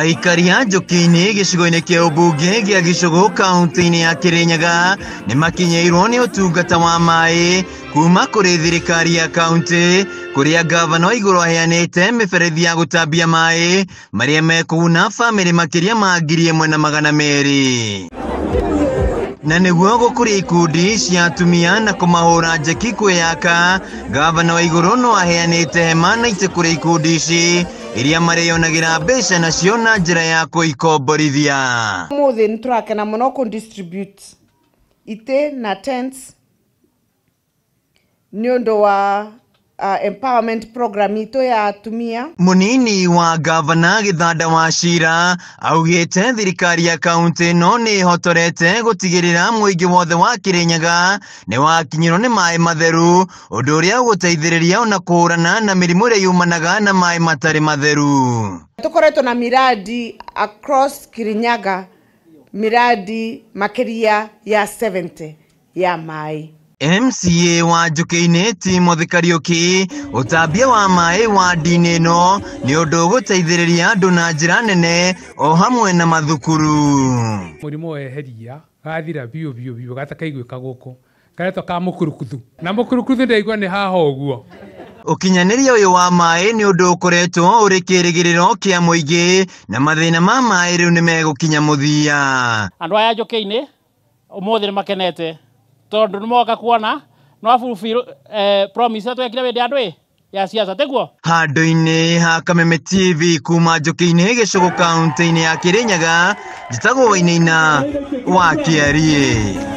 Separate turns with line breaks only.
aikari a njuki-inĩ gĩcigo-inĩ kĩa ũmbunge gĩa kaunti-inĩ ya kĩrĩnyaga ni makinyĩirũo nĩ ũtungata wa maĩ kuma kũrĩ thirikari ya kaunti kũrĩa ngavana wa igũrũ aheanĩte mĩberethi ya gũtambia maĩ marĩa mekũguna bamĩrĩ makĩria ma ngiri ĩmwe na magana meri na nĩguo gũkũria ikundi cia atumia na kũmahũra njeki kwĩyaka ngavana wa igũrũ no aheanĩte hema na ite kũrĩ ikundi ici iria marĩonagira mbeca nacio na njĩra ya kwĩikomborithia
umuthi nĩ tũrakena mũno kũ distribute ite na tents nĩ ũndũ wa uh, empowerment program ito ya atumia
munini wa gavana githanda wa cira augite thirikari ya kaunti no ni hotorete gutigirira muingi wothe wa kirinyaga ni wakinyirwo ni mai matheru undu uria uguteithiriria ona kurana na mirimu iria yumanaga na mai matari matheru
tukoretwo na miradi across kirinyaga miradi makiria ya 70 ya mai
MCA wa Njũkĩ-inĩ Timothy Kariuki ũtambia wa maĩ wadi-inĩ ĩno nĩ ũndũ ũgũteithĩrĩria andũ na njĩra nene o hamwe na mathukuru
mũrimũ wehe ria gathira biũ biũ biũ gatakaiguĩka gũkũ karetwo ka mũkurukuthu na mũkurukuthu ndaigua nĩ
haha ũguo ũkinyanĩria ũyũ wa maĩ nĩ ũndũ ũkoretwo ũrĩ kĩrĩgĩrĩro kĩa mũingĩ na mathĩna ma maĩ rĩu nĩ megũkinya mũthia
andũ aya njũkĩ-inĩ ũmũthĩ nĩ makenete tondu moka kuona no fulfill eh, promise twekire wende andu ya ciaca tiguo
handå-inä ha kameme tv kuma njå-kä-inä gä cågå kauntä-inä ya kä rä nyaga njätagwo wainaina wa kä ariä